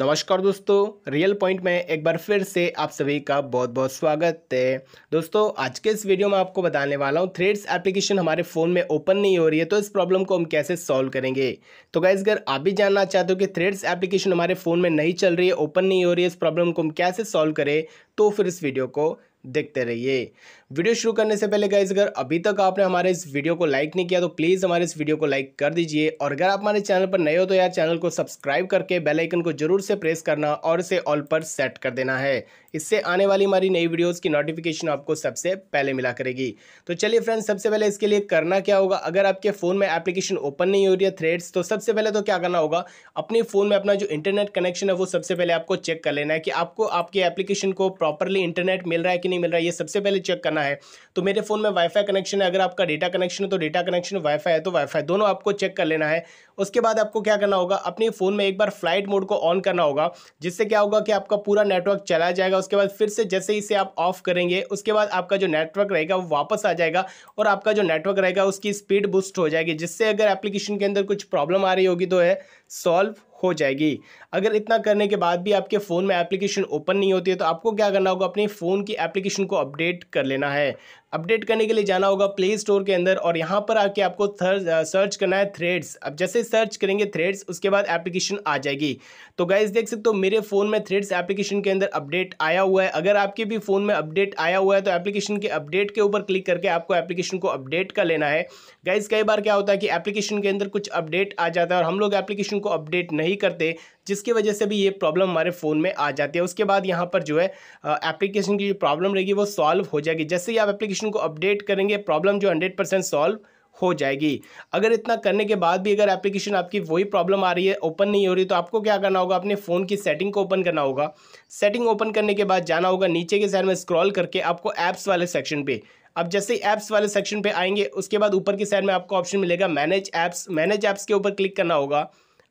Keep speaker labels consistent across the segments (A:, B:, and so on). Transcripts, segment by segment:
A: नमस्कार दोस्तों real point में एक बार फिर से आप सभी का बहुत बहुत स्वागत है दोस्तों आज के इस वीडियो में आपको बताने वाला हूँ थ्रेड्स एप्लीकेशन हमारे फ़ोन में ओपन नहीं हो रही है तो इस प्रॉब्लम को हम कैसे सॉल्व करेंगे तो गाइज अगर आप भी जानना चाहते हो कि थ्रेड्स एप्लीकेशन हमारे फ़ोन में नहीं चल रही है ओपन नहीं हो रही है इस प्रॉब्लम को हम कैसे सॉल्व करें तो फिर इस वीडियो को देखते रहिए वीडियो शुरू करने से पहले गाइज अगर अभी तक आपने हमारे इस वीडियो को लाइक नहीं किया तो प्लीज़ हमारे इस वीडियो को लाइक कर दीजिए और अगर आप हमारे चैनल पर नए हो तो यार चैनल को सब्सक्राइब करके बेल आइकन को जरूर से प्रेस करना और इसे ऑल पर सेट कर देना है इससे आने वाली हमारी नई वीडियोज़ की नोटिफिकेशन आपको सबसे पहले मिला करेगी तो चलिए फ्रेंड्स सबसे पहले इसके लिए करना क्या होगा अगर आपके फ़ोन में एप्लीकेशन ओपन नहीं हो रही है थ्रेड्स तो सबसे पहले तो क्या करना होगा अपने फ़ोन में अपना जो इंटरनेट कनेक्शन है वो सबसे पहले आपको चेक कर लेना है कि आपको आपकी एप्लीकेशन को प्रॉपरली इंटरनेट मिल रहा है कि कि नहीं मिल रहा है ये सबसे पहले चेक करना है तो मेरे फ़ोन में वाईफाई कनेक्शन है अगर आपका डेटा कनेक्शन है तो डेटा कनेक्शन वाईफाई है तो वाईफाई दोनों आपको चेक कर लेना है उसके बाद आपको क्या करना होगा अपने फ़ोन में एक बार फ्लाइट मोड को ऑन करना होगा जिससे क्या होगा कि आपका पूरा नेटवर्क चला जाएगा उसके बाद फिर से जैसे ही इसे आप ऑफ करेंगे उसके बाद आपका जो नेटवर्क रहेगा वो वापस आ जाएगा और आपका जो नेटवर्क रहेगा उसकी स्पीड बूस्ट हो जाएगी जिससे अगर एप्लीकेशन के अंदर कुछ प्रॉब्लम आ रही होगी तो है सॉल्व हो जाएगी अगर इतना करने के बाद भी आपके फ़ोन में एप्लीकेशन ओपन नहीं होती है तो आपको क्या करना होगा अपने फ़ोन की एप्लीकेशन को अपडेट कर लेना है अपडेट करने के लिए जाना होगा प्ले स्टोर के अंदर और यहाँ पर आके आपको सर्च करना है थ्रेड्स अब जैसे सर्च करेंगे थ्रेड्स उसके बाद एप्लीकेशन आ जाएगी तो गाइज देख सकते हो मेरे फ़ोन में थ्रेड्स एप्लीकेशन के अंदर अपडेट आया हुआ है अगर आपके भी फ़ोन में अपडेट आया हुआ है तो एप्लीकेशन के अपडेट के ऊपर क्लिक करके आपको एप्लीकेशन को अपडेट कर लेना है गाइज कई बार क्या होता है कि एप्लीकेशन के अंदर कुछ अपडेट आ जाता है और हम लोग एप्लीकेशन को अपडेट नहीं नहीं करते जिसकी वजह से भी ये प्रॉब्लम हमारे फ़ोन में आ जाती है उसके बाद यहाँ पर जो है एप्लीकेशन की जो प्रॉब्लम रहेगी वो सॉल्व हो जाएगी जैसे ही आप एप्लीकेशन को अपडेट करेंगे प्रॉब्लम जो हंड्रेड परसेंट सॉल्व हो जाएगी अगर इतना करने के बाद भी अगर एप्लीकेशन आपकी वही प्रॉब्लम आ रही है ओपन नहीं हो रही तो आपको क्या करना होगा अपने फ़ोन की सेटिंग को ओपन करना होगा सेटिंग ओपन करने के बाद जाना होगा नीचे के साइड में स्क्रॉल करके आपको ऐप्स वाले सेक्शन पे अब जैसे ही ऐप्स वाले सेक्शन पे आएंगे उसके बाद ऊपर की साइड में आपको ऑप्शन मिलेगा मैनेज ऐप्स मैनेज ऐप्स के ऊपर क्लिक करना होगा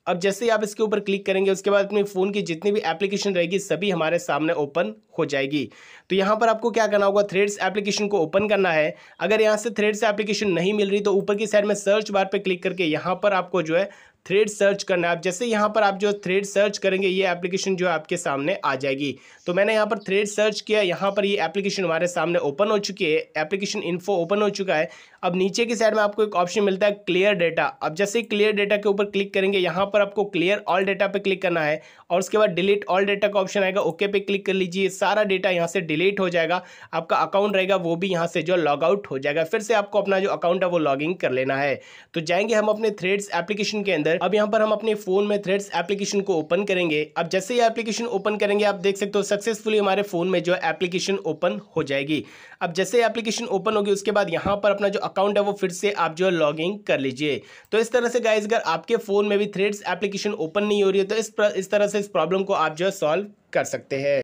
A: अब जैसे ही आप इसके ऊपर क्लिक करेंगे उसके बाद अपने फ़ोन की जितनी भी एप्लीकेशन रहेगी सभी हमारे सामने ओपन हो जाएगी तो यहाँ पर आपको क्या करना होगा थ्रेड्स एप्लीकेशन को ओपन करना है अगर यहाँ से थ्रेड्स एप्लीकेशन नहीं मिल रही तो ऊपर की साइड में सर्च बार पर क्लिक करके यहाँ पर आपको जो है थ्रेड सर्च करना है आप जैसे यहाँ पर आप जो थ्रेड सर्च करेंगे ये एप्लीकेशन जो आपके सामने आ जाएगी तो मैंने यहाँ पर थ्रेड सर्च किया यहाँ पर ये एप्लीकेशन हमारे सामने ओपन हो चुकी है एप्लीकेशन इन्फो ओपन हो चुका है अब नीचे की साइड में आपको एक ऑप्शन मिलता है क्लियर डेटा अब जैसे ही क्लियर डेटा के ऊपर क्लिक करेंगे यहाँ पर आपको क्लियर ऑल डेटा पे क्लिक करना है और उसके बाद डिलीट ऑल डेटा का ऑप्शन आएगा ओके पे क्लिक कर लीजिए सारा डेटा यहाँ से डिलीट हो जाएगा आपका अकाउंट रहेगा वो भी यहाँ से जो लॉग आउट हो जाएगा फिर से आपको अपना जो अकाउंट है वो इन कर लेना है तो जाएंगे हम अपने थ्रेड्स एप्लीकेशन के अंदर अब यहाँ पर हम अपने फोन में थ्रेड्स एप्लीकेशन को ओपन करेंगे अब जैसे ही एप्लीकेशन ओपन करेंगे आप देख सकते हो सक्सेसफुली हमारे फोन में जो है एप्लीकेशन ओपन हो जाएगी अब जैसे एप्लीकेशन ओपन होगी उसके बाद यहाँ पर अपना जो अकाउंट है वो फिर से आप जो है लॉग कर लीजिए तो इस तरह से गाइज अगर आपके फोन में भी थ्रेड्स एप्लीकेशन ओपन नहीं हो रही है तो इस, इस तरह से इस प्रॉब्लम को आप जो है सॉल्व कर सकते हैं